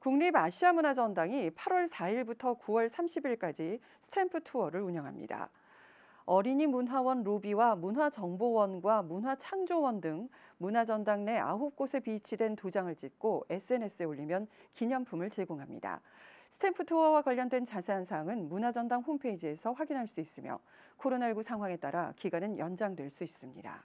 국립아시아문화전당이 8월 4일부터 9월 30일까지 스탬프 투어를 운영합니다. 어린이 문화원 로비와 문화정보원과 문화창조원 등 문화전당 내 9곳에 비치된 도장을 찍고 SNS에 올리면 기념품을 제공합니다. 스탬프 투어와 관련된 자세한 사항은 문화전당 홈페이지에서 확인할 수 있으며 코로나19 상황에 따라 기간은 연장될 수 있습니다.